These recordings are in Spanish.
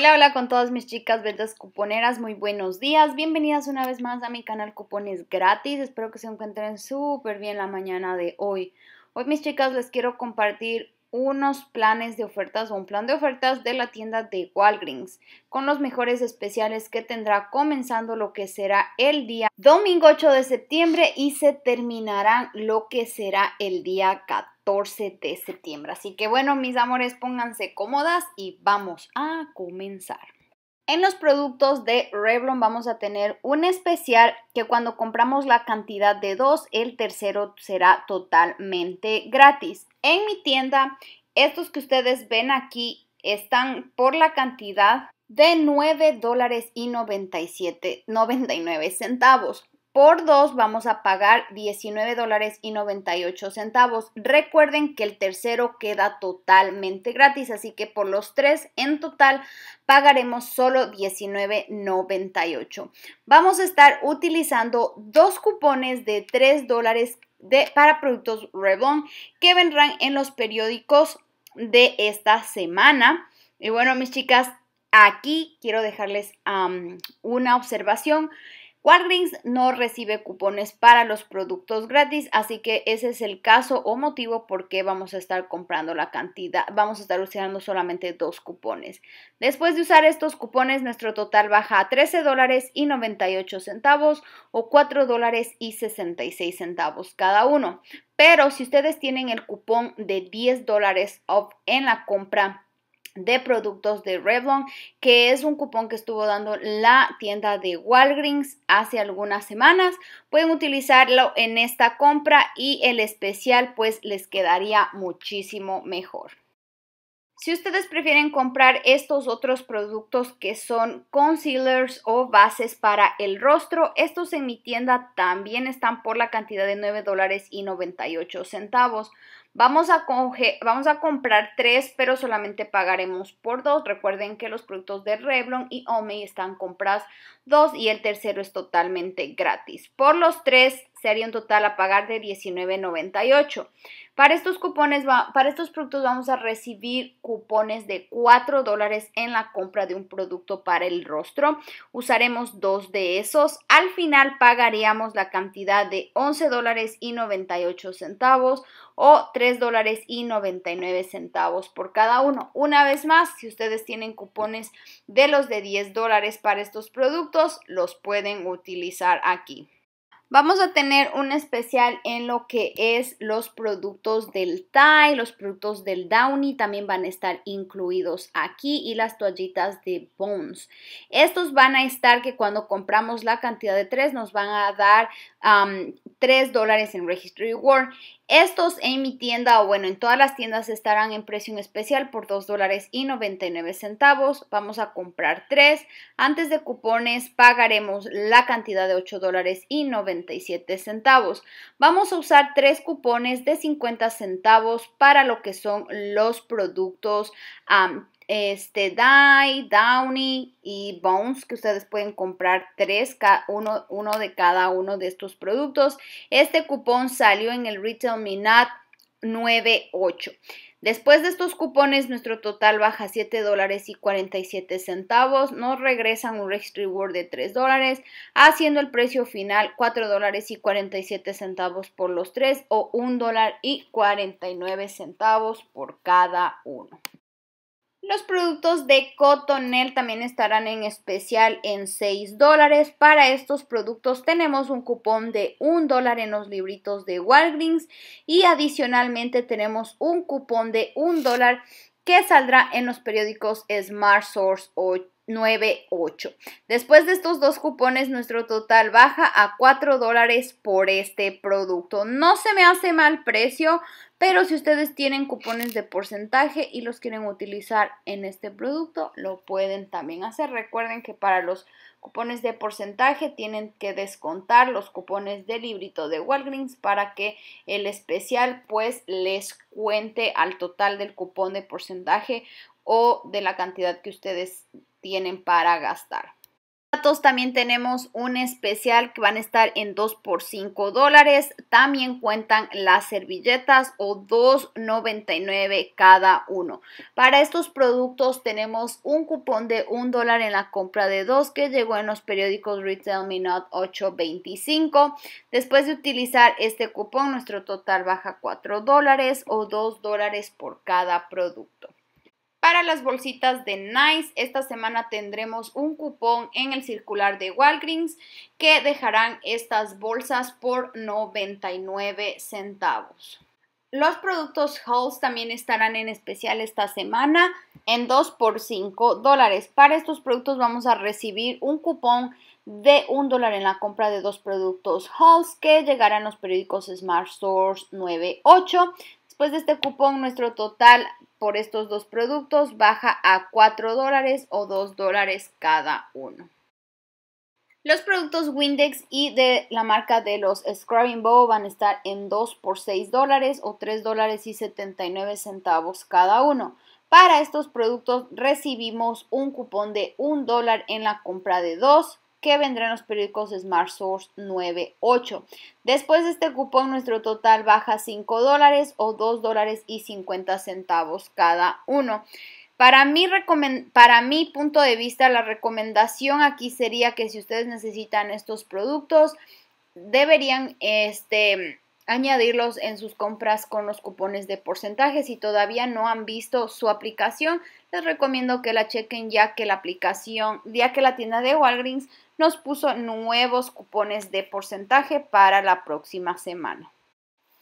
Hola, hola con todas mis chicas ventas cuponeras, muy buenos días, bienvenidas una vez más a mi canal Cupones Gratis, espero que se encuentren súper bien la mañana de hoy. Hoy mis chicas les quiero compartir unos planes de ofertas o un plan de ofertas de la tienda de Walgreens con los mejores especiales que tendrá comenzando lo que será el día domingo 8 de septiembre y se terminarán lo que será el día 14 de septiembre. Así que bueno, mis amores, pónganse cómodas y vamos a comenzar. En los productos de Revlon vamos a tener un especial que cuando compramos la cantidad de dos, el tercero será totalmente gratis. En mi tienda, estos que ustedes ven aquí están por la cantidad de 9 dólares y 97, 99 centavos. Por dos vamos a pagar $19.98. dólares y centavos. Recuerden que el tercero queda totalmente gratis, así que por los tres en total pagaremos solo 19.98. Vamos a estar utilizando dos cupones de 3 dólares para productos Revlon que vendrán en los periódicos de esta semana. Y bueno, mis chicas, aquí quiero dejarles una observación. Walgreens no recibe cupones para los productos gratis, así que ese es el caso o motivo por qué vamos a estar comprando la cantidad, vamos a estar usando solamente dos cupones. Después de usar estos cupones, nuestro total baja a $13.98 dólares o $4.66 dólares cada uno. Pero si ustedes tienen el cupón de 10 dólares off en la compra de productos de Revlon, que es un cupón que estuvo dando la tienda de Walgreens hace algunas semanas. Pueden utilizarlo en esta compra y el especial pues les quedaría muchísimo mejor. Si ustedes prefieren comprar estos otros productos que son concealers o bases para el rostro, estos en mi tienda también están por la cantidad de $9.98. Vamos a, vamos a comprar tres, pero solamente pagaremos por dos. Recuerden que los productos de Revlon y Omey están compras dos y el tercero es totalmente gratis. Por los tres haría un total a pagar de $19.98. Para estos cupones, para estos productos vamos a recibir cupones de 4 dólares en la compra de un producto para el rostro. Usaremos dos de esos. Al final pagaríamos la cantidad de 11 dólares y 98 centavos o $3.99 dólares y 99 centavos por cada uno. Una vez más, si ustedes tienen cupones de los de 10 dólares para estos productos, los pueden utilizar aquí. Vamos a tener un especial en lo que es los productos del Thai, los productos del Downy también van a estar incluidos aquí y las toallitas de Bones. Estos van a estar que cuando compramos la cantidad de tres nos van a dar tres dólares en Registry Reward estos en mi tienda o bueno, en todas las tiendas estarán en precio especial por $2.99. dólares y 99 centavos. Vamos a comprar tres Antes de cupones pagaremos la cantidad de 8 dólares y 97 centavos. Vamos a usar tres cupones de 50 centavos para lo que son los productos este, Dye, Downy y Bones, que ustedes pueden comprar tres, uno, uno de cada uno de estos productos. Este cupón salió en el Retail Minat 98. Después de estos cupones, nuestro total baja $7.47. dólares y centavos. Nos regresan un registry de 3 dólares, haciendo el precio final $4.47 dólares y centavos por los tres o $1.49 dólar y centavos por cada uno. Los productos de Cotonel también estarán en especial en 6 dólares. Para estos productos tenemos un cupón de 1 dólar en los libritos de Walgreens y adicionalmente tenemos un cupón de 1 dólar que saldrá en los periódicos Smart Source o 98. Después de estos dos cupones, nuestro total baja a 4 dólares por este producto. No se me hace mal precio, pero si ustedes tienen cupones de porcentaje y los quieren utilizar en este producto, lo pueden también hacer. Recuerden que para los cupones de porcentaje tienen que descontar los cupones del librito de Walgreens para que el especial pues les cuente al total del cupón de porcentaje o de la cantidad que ustedes tienen para gastar. Datos también tenemos un especial que van a estar en 2 por 5 dólares. También cuentan las servilletas o 2.99 cada uno. Para estos productos tenemos un cupón de 1 dólar en la compra de dos que llegó en los periódicos Retail not 825. Después de utilizar este cupón nuestro total baja 4 dólares o 2 dólares por cada producto. Para las bolsitas de Nice, esta semana tendremos un cupón en el circular de Walgreens que dejarán estas bolsas por 99 centavos. Los productos Halls también estarán en especial esta semana en 2 por 5 dólares. Para estos productos vamos a recibir un cupón de un dólar en la compra de dos productos Halls que llegarán a los periódicos Smart Stores 98. Después de este cupón, nuestro total por estos dos productos baja a 4 dólares o 2 dólares cada uno. Los productos Windex y de la marca de los Scrubbing Bow van a estar en 2 por 6 dólares o tres dólares y nueve centavos cada uno. Para estos productos recibimos un cupón de 1 dólar en la compra de 2 que vendrán los periódicos Smart Source 98. Después de este cupón, nuestro total baja 5 dólares o 2 dólares y 50 centavos cada uno. Para mi, para mi punto de vista, la recomendación aquí sería que si ustedes necesitan estos productos, deberían este, añadirlos en sus compras con los cupones de porcentaje. Si todavía no han visto su aplicación, les recomiendo que la chequen ya que la aplicación, ya que la tienda de Walgreens nos puso nuevos cupones de porcentaje para la próxima semana.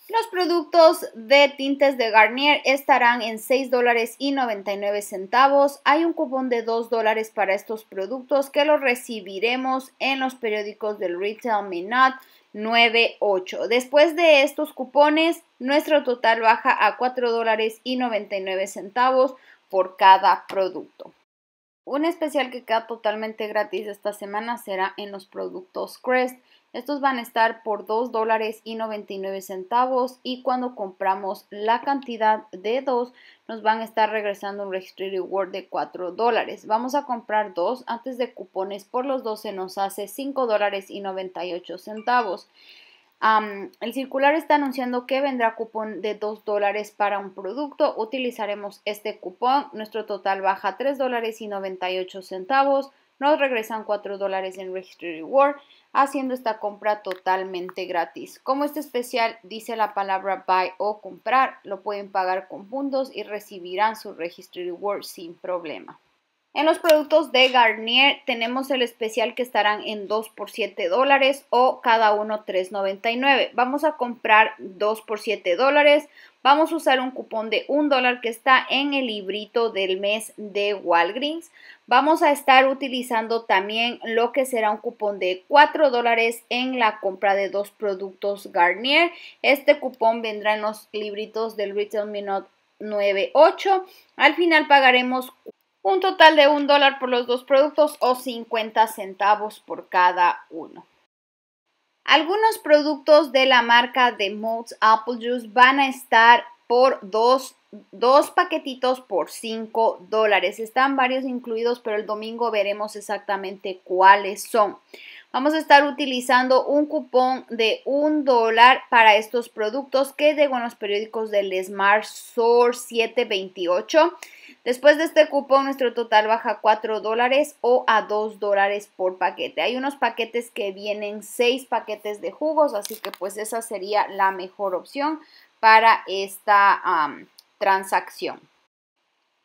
Los productos de tintes de Garnier estarán en $6.99. Hay un cupón de $2 para estos productos que los recibiremos en los periódicos del Retail Minot 98. Después de estos cupones, nuestro total baja a $4.99 por cada producto. Un especial que queda totalmente gratis esta semana será en los productos Crest. Estos van a estar por $2.99 dólares y 99 centavos y cuando compramos la cantidad de dos nos van a estar regresando un Registry Reward de 4 dólares. Vamos a comprar dos antes de cupones por los dos se nos hace $5.98 dólares y 98 centavos el circular está anunciando que vendrá cupón de 2 dólares para un producto. Utilizaremos este cupón. Nuestro total baja 3 dólares y 98 centavos. Nos regresan 4 dólares en Registry Reward, haciendo esta compra totalmente gratis. Como este especial dice la palabra buy o comprar, lo pueden pagar con puntos y recibirán su Registry Reward sin problema. En los productos de Garnier tenemos el especial que estarán en 2 por 7 dólares o cada uno 3.99. Vamos a comprar 2 por 7 dólares. Vamos a usar un cupón de 1 dólar que está en el librito del mes de Walgreens. Vamos a estar utilizando también lo que será un cupón de 4 dólares en la compra de dos productos Garnier. Este cupón vendrá en los libritos del Retail Minute 98. Al final pagaremos un total de un dólar por los dos productos o 50 centavos por cada uno. Algunos productos de la marca de Moats Apple Juice van a estar por dos, paquetitos por 5 dólares. Están varios incluidos, pero el domingo veremos exactamente cuáles son. Vamos a estar utilizando un cupón de un dólar para estos productos que llegó en los periódicos del Smart Source 728 Después de este cupón, nuestro total baja a 4 dólares o a 2 dólares por paquete. Hay unos paquetes que vienen 6 paquetes de jugos, así que pues esa sería la mejor opción para esta transacción.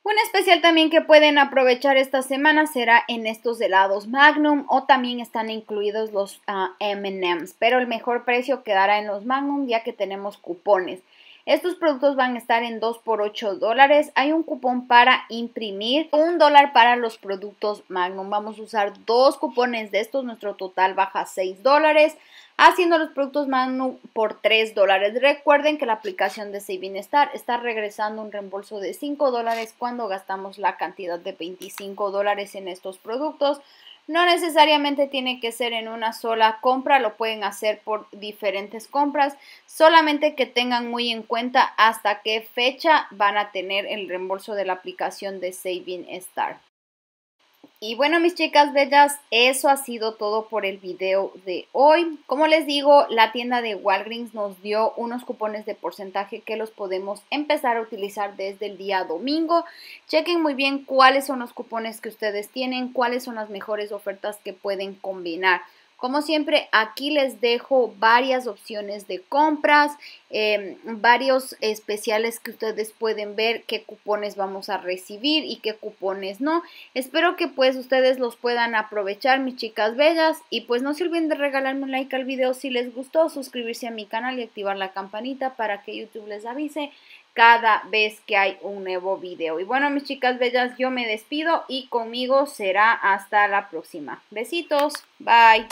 Un especial también que pueden aprovechar esta semana será en estos helados Magnum o también están incluidos los ah, MMs, pero el mejor precio quedará en los Magnum ya que tenemos cupones. Estos productos van a estar en 2 por 8 dólares. Hay un cupón para imprimir, un dólar para los productos Magnum. Vamos a usar dos cupones de estos, nuestro total baja 6 dólares haciendo los productos Magnum por 3 dólares. Recuerden que la aplicación de Saving Star está regresando un reembolso de 5 dólares cuando gastamos la cantidad de 25 dólares en estos productos. No necesariamente tiene que ser en una sola compra, lo pueden hacer por diferentes compras, solamente que tengan muy en cuenta hasta qué fecha van a tener el reembolso de la aplicación de Saving Star. Y bueno, mis chicas bellas, eso ha sido todo por el video de hoy. Como les digo, la tienda de Walgreens nos dio unos cupones de porcentaje que los podemos empezar a utilizar desde el día domingo. Chequen muy bien cuáles son los cupones que ustedes tienen, cuáles son las mejores ofertas que pueden combinar. Como siempre, aquí les dejo varias opciones de compras, em, varios especiales que ustedes pueden ver qué cupones vamos a recibir y qué cupones no. Espero que pues ustedes los puedan aprovechar, mis chicas bellas. Y pues no se olviden de regalarme un like al video si les gustó, suscribirse a mi canal y activar la campanita para que YouTube les avise cada vez que hay un nuevo video. Y bueno, mis chicas bellas, yo me despido y conmigo será hasta la próxima. Besitos, bye.